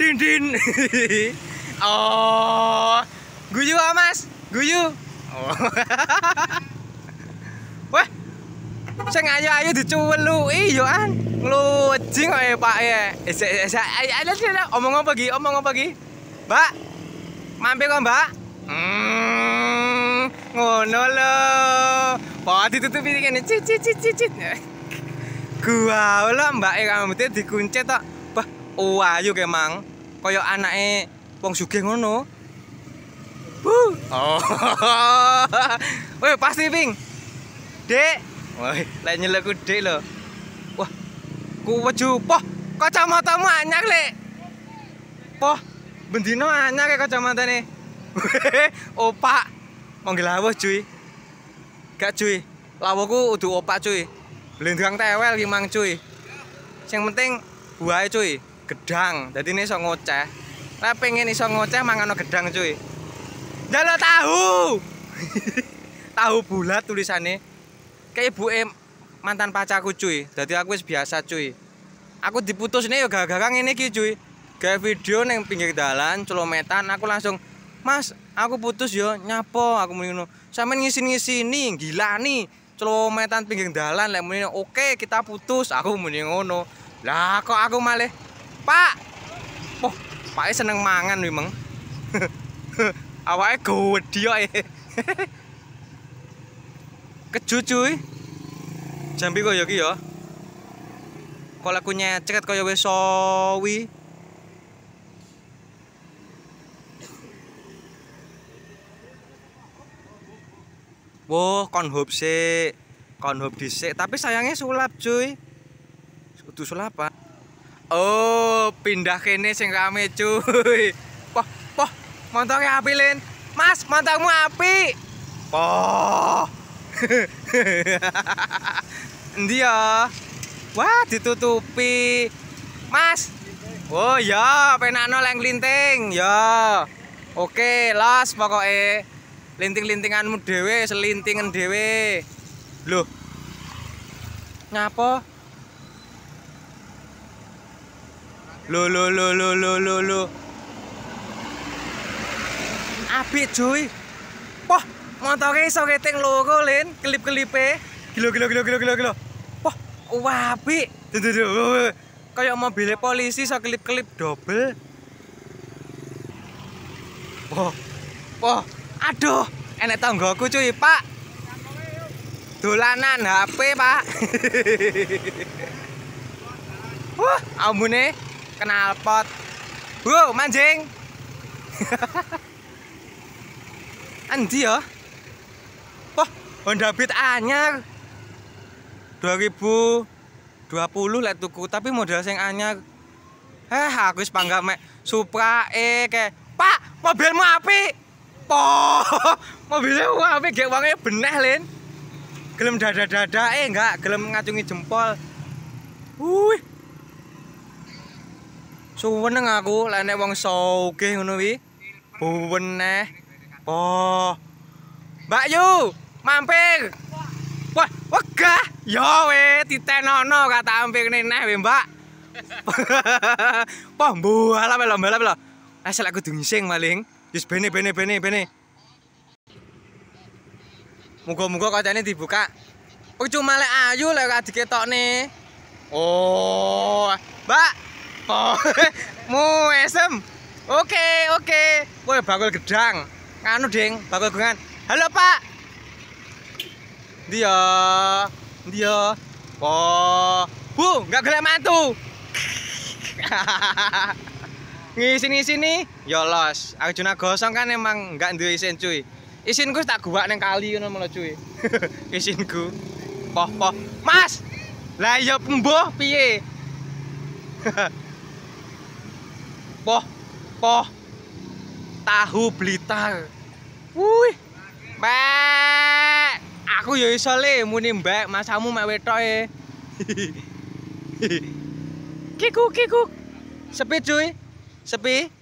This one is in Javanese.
din din oh guyu ah mas guyu oh. wah sengaja ayo ayo lu, iyo an nglucing ae pak ya eh, omong apa ki omong apa ki mbak mampir kok mbak hmm, ngono lo, Wah, ditutupi ini, cicit cicit cicit. Gua lo mbak ya kamu dikunci tak? wayu ke mang kaya anake wong sugih ngono oh pasti ping dek woi lek nyeleku dek lho wah ku weju poh kacamata mu anyar lek poh bendino anyar ke kacamata ne opak manggil lawuh cuy gak cuy lawuhku udu opak cuy blendrang tewel ki mang cuy sing penting buahe cuy gedang jadi ini bisa ngoceh lah pengen bisa ngoceh makan gedang cuy jalo tahu tahu bulat tulisannya kayak ibu mantan pacarku cuy jadi aku is biasa cuy aku diputus ini ya gara-gara ini cuy kayak video neng pinggir jalan celometan aku langsung mas aku putus yo nyapo aku menino sampe ngisi ngisi ini gila nih celometan pinggir jalan lek oke kita putus aku menino lah kok aku malah Pak. Wah, oh, Pak e seneng mangan wi meng. Awake gedhi kok. Keju cuy. Jambi koyo iki ya. Kok aku nyecret koyo wis sowi. Wah, kon hop sik. Kon hop dhisik, tapi sayangnya sulap cuy. Kudu sulap, Pak. Oh, pindah kene sing rame cuy. Poh, poh, montongnya api lin. Mas, montongmu api. Poh. Ndi ya. Wah, ditutupi. Mas. Oh ya, penakno no leng linting. Ya. Oke, los pokoknya. Linting-lintinganmu dewe, selintingan dewe. Loh. ngapo lo lo lo lo lo lo lo api cuy poh motornya iso keting lo kolin kelip kelip gilo gilo gilo gilo gilo gilo poh wah apik tuh tuh tuh kayak mobilnya polisi so kelip kelip double poh poh aduh enek tanggoku cuy pak dolanan HP pak wah ambune kenal pot wow mancing, Andi ya wah Honda Beat anyar 2020 lek tuku tapi model sing anyar eh aku wis mek Supra E kayak Pak mobilmu api, po mobilnya api gek wange beneh Lin gelem dada-dada eh enggak gelem ngacungi jempol suweneng aku lek nek wong iso ugih ngono wi buweneh po Mbak Yu mampir wah wegah yo we ditenono kata mampir neh we Mbak Pah, mbuh ala mbela mbela asal aku dungsing maling wis bene bene bene bene Muga-muga kacane dibuka. Ojo male ayu lek adike tokne. Oh, Mbak. apa? Mu esem. Oke, oke. Woi, bakul gedang. Nganu, Ding. Bakul gedang. Halo, Pak. Dia. Dia. Po. Bu, enggak gelem mantu. ngisi sini nih ya los Arjuna gosong kan emang enggak duwe isin cuy isin tak gua neng kali ngono mulu cuy isin poh poh mas lah ya pembo piye poh poh tahu blitar wuih mek aku ya iso le muni mbak masamu mek wetok e kikuk kikuk sepi cuy sepi